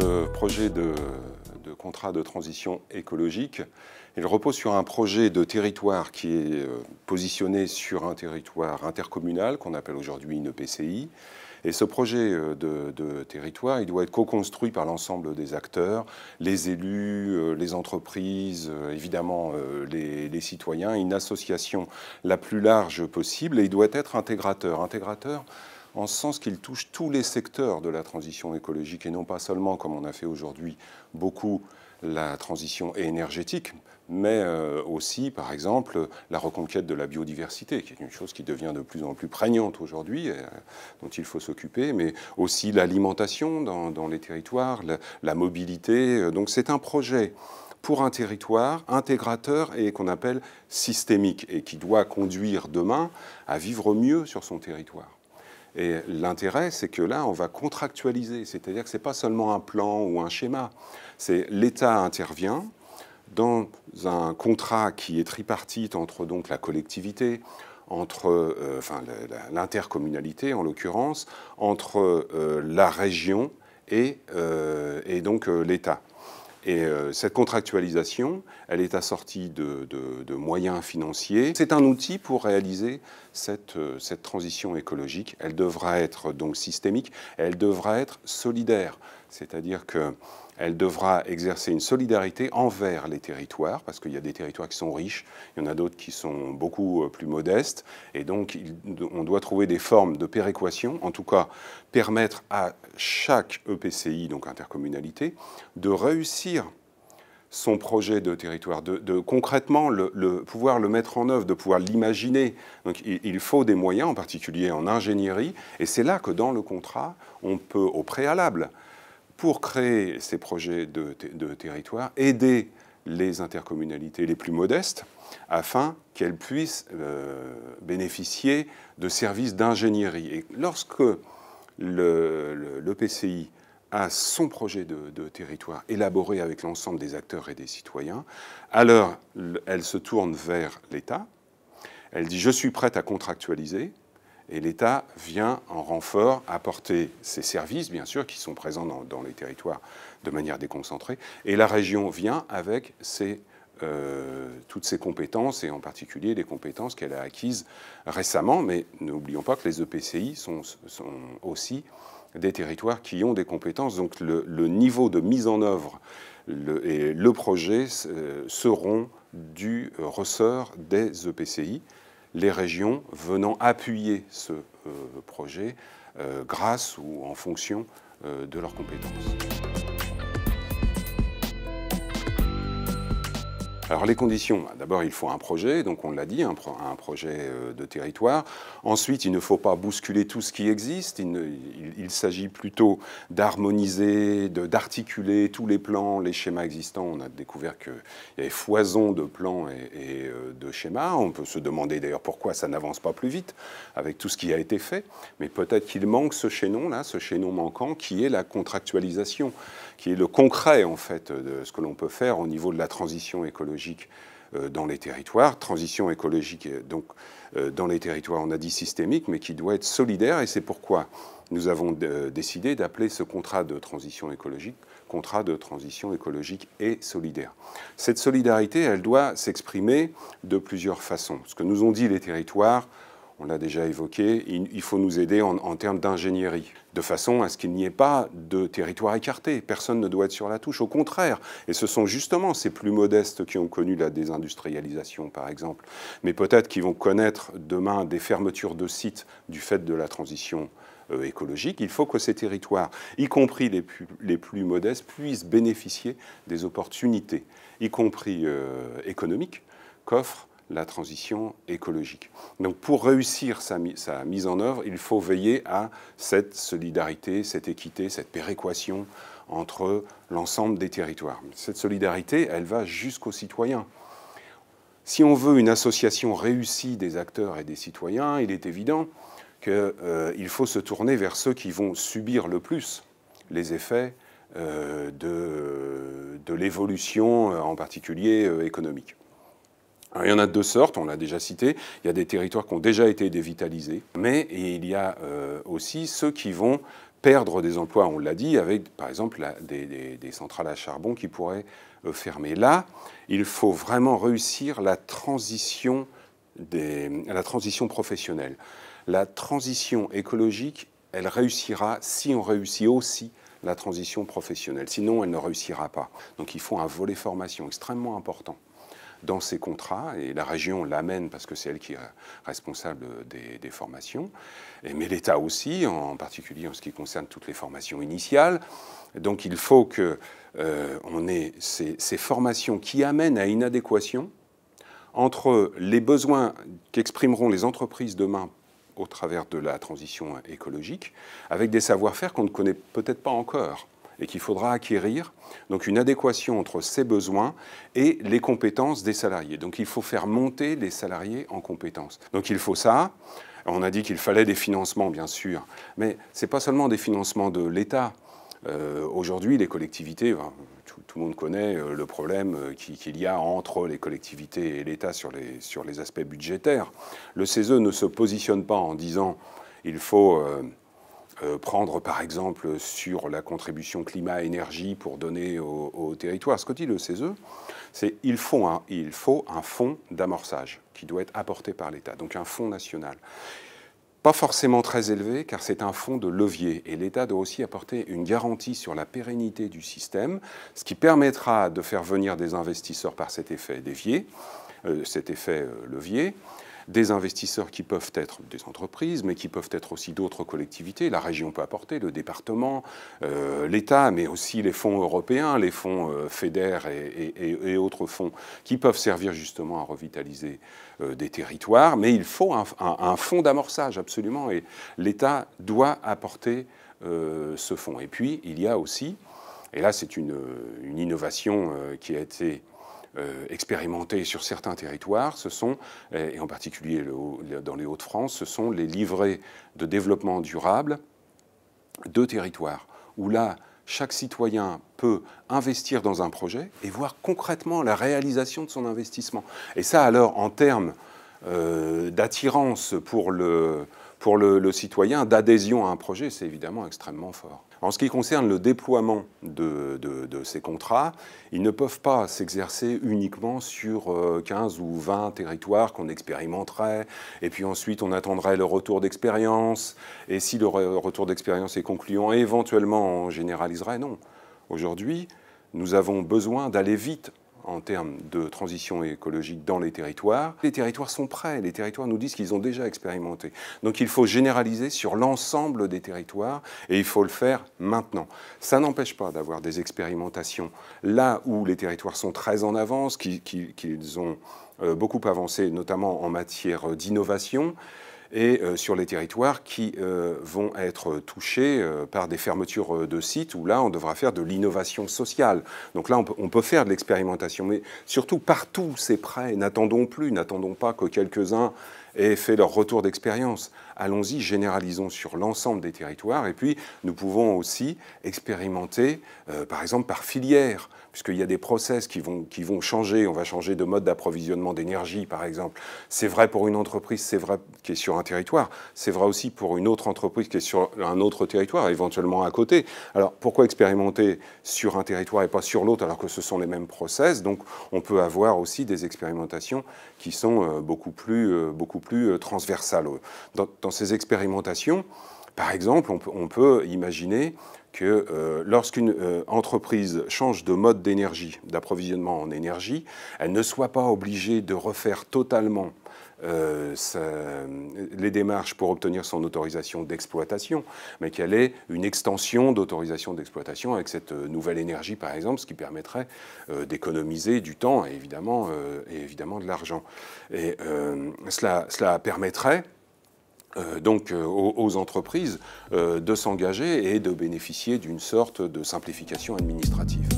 ce projet de, contrat de transition écologique, il repose sur un projet de territoire qui est euh, positionné sur un territoire intercommunal qu'on appelle aujourd'hui une e PCI. Et ce projet euh, de, territoire, il doit être co-construit par l'ensemble des acteurs, les élus, euh, les entreprises, évidemment les, les, citoyens, une association la plus large possible. Et il doit être intégrateur. Intégrateur, en sens qu'il touche tous les secteurs de la transition écologique et non pas seulement, comme on a fait aujourd'hui beaucoup, la transition énergétique, mais euh, aussi, par exemple, la reconquête de la biodiversité, qui est une chose qui devient de plus en plus prégnante aujourd'hui, euh, dont il faut s'occuper, mais aussi l'alimentation dans, les territoires, la mobilité. Euh, donc c'est un projet pour un territoire intégrateur et qu'on appelle systémique, et qui doit conduire demain à vivre mieux sur son territoire. Et l'intérêt, c'est que là, on va contractualiser, c'est-à-dire que ce n'est pas seulement un plan ou un schéma, c'est l'État intervient dans un contrat qui est tripartite entre donc la collectivité, entre euh, l'intercommunalité en l'occurrence, entre euh, la région et, euh, donc l'État. Et euh, cette contractualisation, elle est assortie de, moyens financiers. C'est un outil pour réaliser cette, euh, cette transition écologique. Elle devra être donc systémique, elle devra être solidaire. C'est-à-dire qu'elle devra exercer une solidarité envers les territoires, parce qu'il y a des territoires qui sont riches, il y en a d'autres qui sont beaucoup euh, plus modestes, et donc on doit trouver des formes de péréquation, en tout cas permettre à chaque EPCI, donc intercommunalité, de réussir son projet de territoire, de, concrètement le, pouvoir le mettre en œuvre, de pouvoir l'imaginer. Donc il, faut des moyens, en particulier en ingénierie, et c'est là que dans le contrat, on peut au préalable pour créer ces projets de, territoire, aider les intercommunalités les plus modestes afin qu'elles puissent euh, bénéficier de services d'ingénierie. Et lorsque le, PCI a son projet de territoire élaboré avec l'ensemble des acteurs et des citoyens, alors elle se tourne vers l'État, elle dit je suis prête à contractualiser, et l'État vient en renfort apporter ses services, bien sûr, qui sont présents dans, les territoires de manière déconcentrée. Et la région vient avec euh, toutes ses compétences, et en particulier les compétences qu'elle a acquises récemment. Mais n'oublions pas que les EPCI sont, aussi des territoires qui ont des compétences. Donc le, niveau de mise en œuvre et le projet euh, seront du ressort des EPCI les régions venant appuyer ce euh, projet euh, grâce ou en fonction euh, de leurs compétences. Alors les conditions, d'abord il faut un projet, donc on l'a dit, un, projet euh, de territoire. Ensuite, il ne faut pas bousculer tout ce qui existe, il, s'agit plutôt d'harmoniser, d'articuler tous les plans, les schémas existants. On a découvert qu'il y avait foison de plans et, et euh, de schémas. On peut se demander d'ailleurs pourquoi ça n'avance pas plus vite avec tout ce qui a été fait, mais peut-être qu'il manque ce chaînon-là, ce chaînon manquant qui est la contractualisation, qui est le concret en fait de ce que l'on peut faire au niveau de la transition écologique euh, dans les territoires, transition écologique euh, donc euh, dans les territoires, on a dit systémique, mais qui doit être solidaire, et c'est pourquoi nous avons décidé d'appeler ce contrat de transition écologique contrat de transition écologique et solidaire. Cette solidarité, elle doit s'exprimer de plusieurs façons. Ce que nous ont dit les territoires on l'a déjà évoqué, il faut nous aider en, termes d'ingénierie, de façon à ce qu'il n'y ait pas de territoire écarté. Personne ne doit être sur la touche, au contraire. Et ce sont justement ces plus modestes qui ont connu la désindustrialisation, par exemple, mais peut-être qui vont connaître demain des fermetures de sites du fait de la transition euh, écologique, il faut que ces territoires, y compris les plus, modestes, puissent bénéficier des opportunités, y compris euh, économiques, qu'offrent, la transition écologique. Donc pour réussir sa, mise en œuvre, il faut veiller à cette solidarité, cette équité, cette péréquation entre l'ensemble des territoires. Cette solidarité, elle va jusqu'aux citoyens. Si on veut une association réussie des acteurs et des citoyens, il est évident qu'il euh, faut se tourner vers ceux qui vont subir le plus les effets euh, de, l'évolution, euh, en particulier économique il y en a de deux sortes, on l'a déjà cité. Il y a des territoires qui ont déjà été dévitalisés, mais il y a euh, aussi ceux qui vont perdre des emplois, on l'a dit, avec par exemple des, centrales à charbon qui pourraient euh, fermer. Là, il faut vraiment réussir la transition, la transition professionnelle. La transition écologique, elle réussira si on réussit aussi la transition professionnelle. Sinon, elle ne réussira pas. Donc il faut un volet formation extrêmement important dans ces contrats, et la région l'amène parce que c'est elle qui est responsable des, formations, mais l'État aussi, en particulier en ce qui concerne toutes les formations initiales. Donc il faut que euh, on ait ces, ces, formations qui amènent à une adéquation entre les besoins qu'exprimeront les entreprises demain au travers de la transition écologique, avec des savoir-faire qu'on ne connaît peut-être pas encore et qu'il faudra acquérir. Donc une adéquation entre ces besoins et les compétences des salariés. Donc il faut faire monter les salariés en compétences. Donc il faut ça. On a dit qu'il fallait des financements, bien sûr, mais ce n'est pas seulement des financements de l'État. Euh, aujourd'hui, les collectivités, tout, le monde connaît euh, le problème euh, qu'il y a entre les collectivités et l'État sur les, sur les aspects budgétaires. Le CESE ne se positionne pas en disant il faut... Euh, prendre par exemple sur la contribution climat-énergie pour donner au, au, territoire. Ce que dit le CESE, c'est il, faut un, il faut un fonds d'amorçage qui doit être apporté par l'État, donc un fonds national. Pas forcément très élevé, car c'est un fonds de levier et l'État doit aussi apporter une garantie sur la pérennité du système, ce qui permettra de faire venir des investisseurs par cet effet dévié euh, cet effet euh, levier des investisseurs qui peuvent être des entreprises, mais qui peuvent être aussi d'autres collectivités. La région peut apporter, le département, euh, l'État, mais aussi les fonds européens, les fonds FEDER et, autres fonds qui peuvent servir justement à revitaliser des territoires. Mais il faut un, fonds d'amorçage, absolument, et l'État doit apporter ce fonds. Et puis, il y a aussi, et là c'est une innovation qui a été euh, expérimentés sur certains territoires, ce sont, euh, et en particulier dans les Hauts-de-France, ce sont les livrets de développement durable de territoires, où là, chaque citoyen peut investir dans un projet et voir concrètement la réalisation de son investissement. Et ça, alors, en termes euh, d'attirance pour le, pour le citoyen, d'adhésion à un projet, c'est évidemment extrêmement fort. En ce qui concerne le déploiement de, ces contrats, ils ne peuvent pas s'exercer uniquement sur 15 euh, ou 20 territoires qu'on expérimenterait, et puis ensuite on attendrait le retour d'expérience, et si le retour d'expérience est concluant, éventuellement on généraliserait. Non. Aujourd'hui, nous avons besoin d'aller vite en termes de transition écologique dans les territoires. Les territoires sont prêts, les territoires nous disent qu'ils ont déjà expérimenté. Donc il faut généraliser sur l'ensemble des territoires et il faut le faire maintenant. Ça n'empêche pas d'avoir des expérimentations là où les territoires sont très en avance, qu'ils ont euh, beaucoup avancé, notamment en matière d'innovation et euh, sur les territoires qui euh, vont être touchés euh, par des fermetures de sites où là, on devra faire de l'innovation sociale. Donc là, on peut, faire de l'expérimentation, mais surtout partout, c'est prêt. N'attendons plus, n'attendons pas que quelques-uns et fait leur retour d'expérience. Allons-y, généralisons sur l'ensemble des territoires et puis nous pouvons aussi expérimenter, euh, par exemple, par filière puisqu'il y a des process qui vont, qui vont changer. On va changer de mode d'approvisionnement d'énergie, par exemple. C'est vrai pour une entreprise c'est vrai, qui est sur un territoire, c'est vrai aussi pour une autre entreprise qui est sur un autre territoire, éventuellement à côté. Alors pourquoi expérimenter sur un territoire et pas sur l'autre alors que ce sont les mêmes process Donc on peut avoir aussi des expérimentations qui sont euh, beaucoup plus, euh, beaucoup plus plus euh, transversale. Euh, dans, ces expérimentations, par exemple, on peut, imaginer que euh, lorsqu'une entreprise change de mode d'énergie, d'approvisionnement en énergie, elle ne soit pas obligée de refaire totalement euh, euh, les démarches pour obtenir son autorisation d'exploitation, mais qu'elle ait une extension d'autorisation d'exploitation avec cette euh, nouvelle énergie, par exemple, ce qui permettrait d'économiser du temps et évidemment, évidemment de l'argent. Et cela, cela permettrait donc aux, entreprises de s'engager et de bénéficier d'une sorte de simplification administrative.